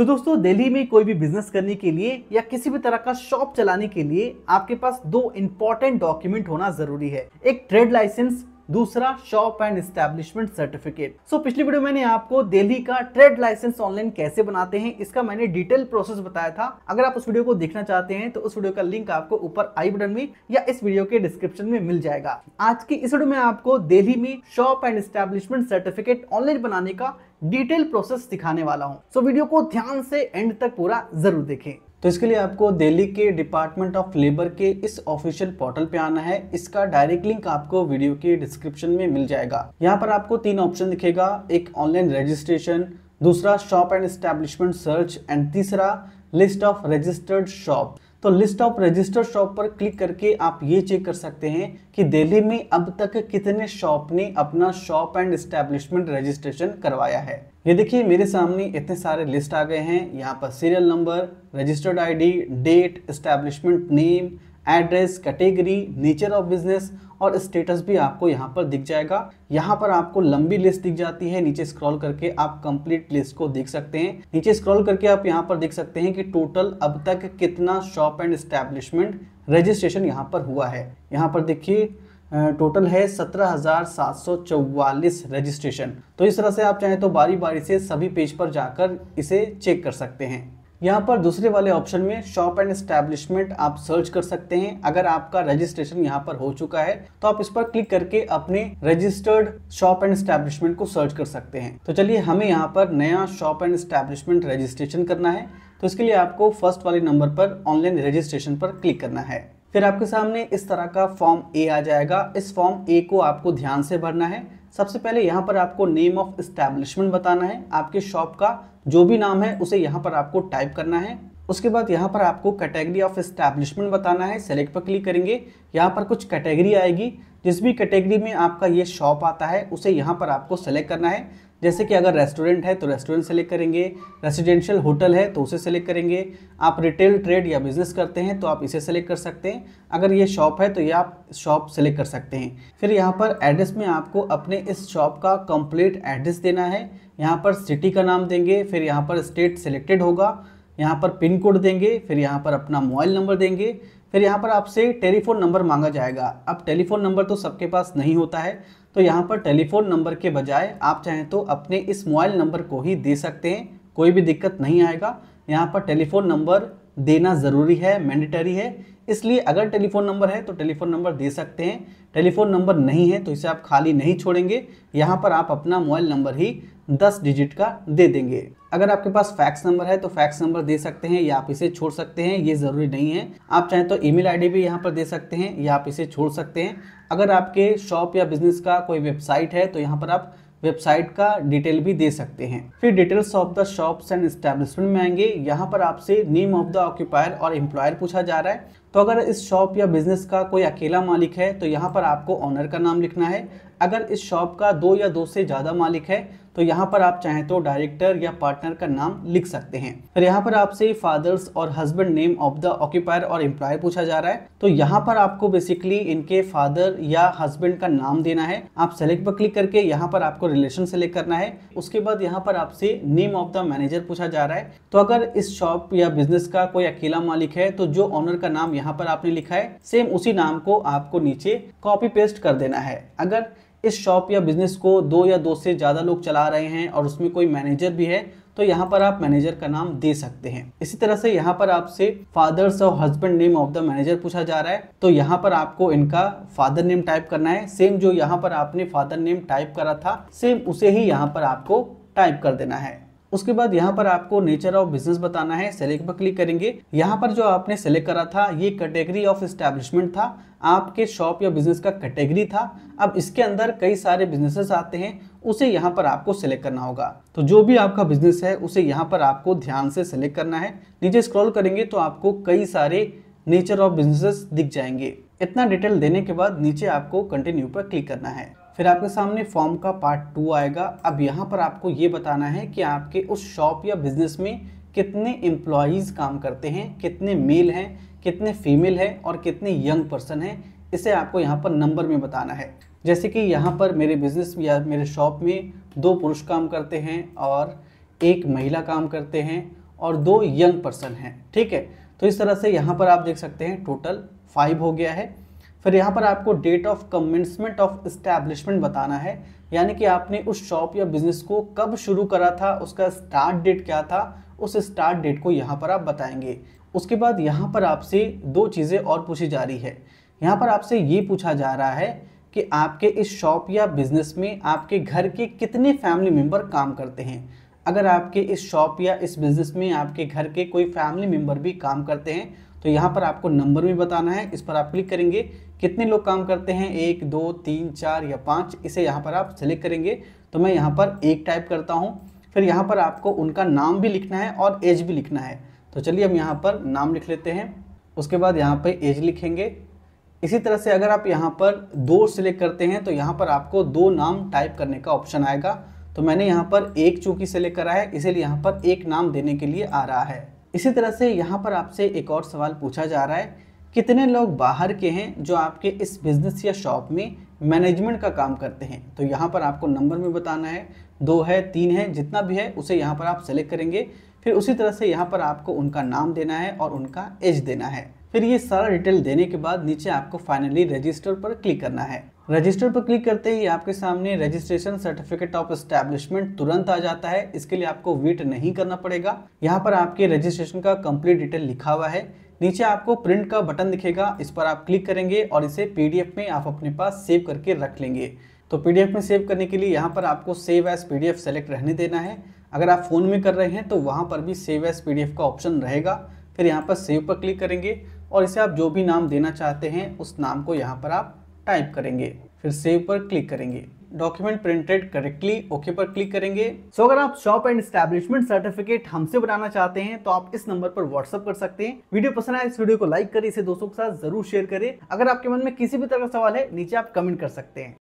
सो दोस्तों दिल्ली में कोई भी बिजनेस करने के लिए या किसी भी तरह का शॉप चलाने के लिए आपके पास दो इंपॉर्टेंट डॉक्यूमेंट होना जरूरी है एक ट्रेड लाइसेंस दूसरा shop and establishment certificate so पिछली वीडियो मैंने आपको दिल्ली का ट्रेड लाइसेंस ऑनलाइन कैसे बनाते हैं इसका मैंने डिटेल प्रोसेस बताया था अगर आप उस वीडियो को देखना चाहते हैं तो उस वीडियो का लिंक आपको ऊपर आई बटन में या इस वीडियो के डिस्क्रिप्शन में मिल जाएगा आज की इस वीडियो में आपको दिल्ली में shop and establishment certificate online बनाने का डिटेल प्रोसेस दिखाने वाला हूँ सो so, वीडियो को ध्यान से एंड तक पूरा जरूर देखें तो इसके लिए आपको दिल्ली के डिपार्टमेंट ऑफ लेबर के इस ऑफिशियल पोर्टल पे आना है इसका डायरेक्ट लिंक आपको वीडियो के डिस्क्रिप्शन में मिल जाएगा यहाँ पर आपको तीन ऑप्शन दिखेगा एक ऑनलाइन रजिस्ट्रेशन दूसरा shop and establishment search and तीसरा लिस्ट ऑफ रजिस्टर्ड शॉप तो लिस्ट ऑफ रजिस्टर्ड शॉप पर क्लिक करके आप ये चेक कर सकते हैं कि दिल्ली में अब तक कितने शॉप ने अपना शॉप एंड एस्टेब्लिशमेंट रजिस्ट्रेशन करवाया है ये देखिए मेरे सामने इतने सारे लिस्ट आ गए हैं यहाँ पर serial number registered ID, date establishment name address category nature of business और स्टेटस भी आपको यहाँ पर दिख जाएगा यहाँ पर आपको लंबी लिस्ट दिख जाती है नीचे स्क्रॉल करके आप कंप्लीट लिस्ट को देख सकते हैं नीचे स्क्रॉल करके आप यहाँ पर देख सकते हैं कि टोटल अब तक कितना शॉप एंड स्टैब्लिशमेंट रजिस्ट्रेशन यहाँ पर हुआ है यहाँ पर देखिए टोटल है सत्रह रजिस्ट्रेशन तो इस तरह से आप चाहें तो बारी बारी से सभी पेज पर जाकर इसे चेक कर सकते हैं यहाँ पर दूसरे वाले ऑप्शन में शॉप एंड एस्टेब्लिशमेंट आप सर्च कर सकते हैं अगर आपका रजिस्ट्रेशन यहाँ पर हो चुका है तो आप इस पर क्लिक करके अपने रजिस्टर्ड शॉप एंड एस्टेब्लिशमेंट को सर्च कर सकते हैं तो चलिए हमें यहाँ पर नया शॉप एंड एस्टेब्लिशमेंट रजिस्ट्रेशन करना है तो इसके लिए आपको फर्स्ट वाले नंबर पर ऑनलाइन रजिस्ट्रेशन पर क्लिक करना है फिर आपके सामने इस तरह का फॉर्म ए आ जाएगा इस फॉर्म ए को आपको ध्यान से भरना है सबसे पहले यहाँ पर आपको नेम ऑफ एस्टेब्लिशमेंट बताना है आपके शॉप का जो भी नाम है उसे यहाँ पर आपको टाइप करना है उसके बाद यहाँ पर आपको कैटेगरी ऑफ इस्टेब्लिशमेंट बताना है सेलेक्ट पर क्लिक करेंगे यहाँ पर कुछ कैटेगरी आएगी जिस भी कैटेगरी में आपका ये शॉप आता है उसे यहाँ पर आपको सेलेक्ट करना है जैसे कि अगर रेस्टोरेंट है तो रेस्टोरेंट सेलेक्ट करेंगे रेसिडेंशियल होटल है तो उसे सेलेक्ट करेंगे आप रिटेल ट्रेड या बिजनेस करते हैं तो आप इसे सेलेक्ट कर सकते हैं अगर ये शॉप है तो ये आप शॉप सेलेक्ट कर सकते हैं फिर यहाँ पर एड्रेस में आपको अपने इस शॉप का कंप्लीट एड्रेस देना है यहाँ पर सिटी का नाम देंगे फिर यहाँ पर स्टेट सिलेक्टेड होगा यहाँ पर पिन कोड देंगे फिर यहाँ पर अपना मोबाइल नंबर देंगे फिर यहाँ पर आपसे टेलीफोन नंबर मांगा जाएगा अब टेलीफोन नंबर तो सबके पास नहीं होता है तो यहाँ पर टेलीफोन नंबर के बजाय आप चाहें तो अपने इस मोबाइल नंबर को ही दे सकते हैं कोई भी दिक्कत नहीं आएगा यहाँ पर टेलीफोन नंबर देना ज़रूरी है मैंडेटरी है इसलिए अगर टेलीफोन नंबर है तो टेलीफोन नंबर दे सकते हैं टेलीफोन नंबर नहीं है तो इसे आप खाली नहीं छोड़ेंगे यहाँ पर आप अपना मोबाइल नंबर ही दस डिजिट का दे देंगे अगर आपके पास फैक्स नंबर है तो फैक्स नंबर दे सकते हैं या आप इसे छोड़ सकते हैं ये ज़रूरी नहीं है आप चाहें तो ईमेल आईडी भी यहाँ पर दे सकते हैं या आप इसे छोड़ सकते हैं अगर आपके शॉप या बिजनेस का कोई वेबसाइट है तो यहाँ पर आप वेबसाइट का डिटेल भी दे सकते हैं फिर details of the shops and establishment में आएंगे यहाँ पर आपसे नेम ऑफ द ऑक्यूपायर और एम्प्लॉयर पूछा जा रहा है तो अगर इस शॉप या बिज़नेस का कोई अकेला मालिक है तो यहाँ पर आपको ऑनर का नाम लिखना है अगर इस शॉप का दो या दो से ज़्यादा मालिक है तो यहाँ पर आप चाहें तो डायरेक्टर या पार्टनर का नाम लिख सकते हैं और यहाँ पर आपसे फादर्स और husband name of the occupier और एम्प्लॉय पूछा जा रहा है तो यहाँ पर आपको बेसिकली इनके फादर या हस्बैंड का नाम देना है आप सेलेक्ट पर क्लिक करके यहाँ पर आपको रिलेशन सेलेक्ट करना है उसके बाद यहाँ पर आपसे नेम ऑफ द मैनेजर पूछा जा रहा है तो अगर इस शॉप या बिजनेस का कोई अकेला मालिक है तो जो ऑनर का नाम यहाँ पर आपने लिखा है सेम उसी नाम को आपको नीचे कॉपी पेस्ट कर देना है अगर इस शॉप या बिजनेस को दो या दो से ज़्यादा लोग चला रहे हैं और उसमें कोई मैनेजर भी है तो यहाँ पर आप मैनेजर का नाम दे सकते हैं इसी तरह से यहाँ पर आपसे फादर्स और husband name of the manager पूछा जा रहा है तो यहाँ पर आपको इनका फादर नेम टाइप करना है सेम जो यहाँ पर आपने फादर नेम टाइप करा था सेम उसे ही यहाँ पर आपको टाइप कर देना है उसके बाद यहाँ पर आपको नेचर ऑफ बिजनेस बताना है सेलेक्ट पर क्लिक करेंगे यहाँ पर जो आपने सेलेक्ट करा था ये कैटेगरी ऑफ स्टैब्लिशमेंट था आपके शॉप या बिजनेस का कैटेगरी था अब इसके अंदर कई सारे बिजनेसेस आते हैं उसे यहाँ पर आपको सिलेक्ट करना होगा तो जो भी आपका बिजनेस है उसे यहाँ पर आपको ध्यान से सेलेक्ट करना है नीचे स्क्रॉल करेंगे तो आपको कई सारे नेचर ऑफ बिजनेसेस दिख जाएंगे इतना डिटेल देने के बाद नीचे आपको कंटिन्यू पर क्लिक करना है फिर आपके सामने फॉर्म का पार्ट टू आएगा अब यहाँ पर आपको ये बताना है कि आपके उस शॉप या बिजनेस में कितने एम्प्लॉयज़ काम करते हैं कितने मेल हैं कितने फीमेल हैं और कितने यंग पर्सन हैं इसे आपको यहाँ पर नंबर में बताना है जैसे कि यहाँ पर मेरे बिजनेस या मेरे शॉप में दो पुरुष काम करते हैं और एक महिला काम करते हैं और दो यंग पर्सन हैं ठीक है तो इस तरह से यहाँ पर आप देख सकते हैं टोटल फाइव हो गया है फिर यहाँ पर आपको date of commencement of establishment बताना है यानी कि आपने उस शॉप या बिजनेस को कब शुरू करा था उसका स्टार्ट डेट क्या था उस स्टार्ट डेट को यहाँ पर आप बताएंगे उसके बाद यहाँ पर आपसे दो चीज़ें और पूछी जा रही है यहाँ पर आपसे ये पूछा जा रहा है कि आपके इस शॉप या बिजनेस में आपके घर के कितने फैमिली मेम्बर काम करते हैं अगर आपके इस शॉप या इस बिज़नेस में आपके घर के कोई फैमिली मेम्बर भी काम करते हैं तो यहाँ पर आपको नंबर भी बताना है इस पर आप क्लिक करेंगे कितने लोग काम करते हैं एक दो तीन चार या पाँच इसे यहाँ पर आप सेलेक्ट करेंगे तो मैं यहाँ पर एक टाइप करता हूँ फिर यहाँ पर आपको उनका नाम भी लिखना है और एज भी लिखना है तो चलिए हम यहाँ पर नाम लिख लेते हैं उसके बाद यहाँ पर एज लिखेंगे इसी तरह से अगर आप यहाँ पर दो सिलेक्ट करते हैं तो यहाँ पर आपको दो नाम टाइप करने का ऑप्शन आएगा तो मैंने यहाँ पर एक चूँकि सेलेक्ट करा है इसीलिए यहाँ पर एक नाम देने के लिए आ रहा है इसी तरह से यहाँ पर आपसे एक और सवाल पूछा जा रहा है कितने लोग बाहर के हैं जो आपके इस बिज़नेस या शॉप में मैनेजमेंट का काम करते हैं तो यहाँ पर आपको नंबर में बताना है दो है तीन है जितना भी है उसे यहाँ पर आप सेलेक्ट करेंगे फिर उसी तरह से यहाँ पर आपको उनका नाम देना है और उनका एज देना है फिर ये सारा डिटेल देने के बाद नीचे आपको फाइनली रजिस्टर पर क्लिक करना है रजिस्टर पर क्लिक करते ही आपके सामने रजिस्ट्रेशन सर्टिफिकेट ऑफ एस्टेब्लिशमेंट तुरंत आ जाता है इसके लिए आपको वेट नहीं करना पड़ेगा यहाँ पर आपके रजिस्ट्रेशन का कंप्लीट डिटेल लिखा हुआ है नीचे आपको प्रिंट का बटन दिखेगा इस पर आप क्लिक करेंगे और इसे पीडीएफ में आप अपने पास सेव करके रख लेंगे तो पीडीएफ में सेव करने के लिए यहाँ पर आपको सेव एस पीडीएफ सेलेक्ट रहने देना है अगर आप फ़ोन में कर रहे हैं तो वहाँ पर भी सेव एस पीडीएफ का ऑप्शन रहेगा फिर यहाँ पर सेव पर क्लिक करेंगे और इसे आप जो भी नाम देना चाहते हैं उस नाम को यहाँ पर आप टाइप करेंगे फिर सेव पर क्लिक करेंगे डॉक्यूमेंट प्रिंटेड करेक्टली ओके पर क्लिक करेंगे सो so, अगर आप शॉप एंड स्टैब्लिशमेंट सर्टिफिकेट हमसे बनाना चाहते हैं तो आप इस नंबर पर व्हाट्सअप कर सकते हैं वीडियो पसंद आए इस वीडियो को लाइक करें इसे दोस्तों के साथ जरूर शेयर करें अगर आपके मन में किसी भी तरह का सवाल है नीचे आप कमेंट कर सकते हैं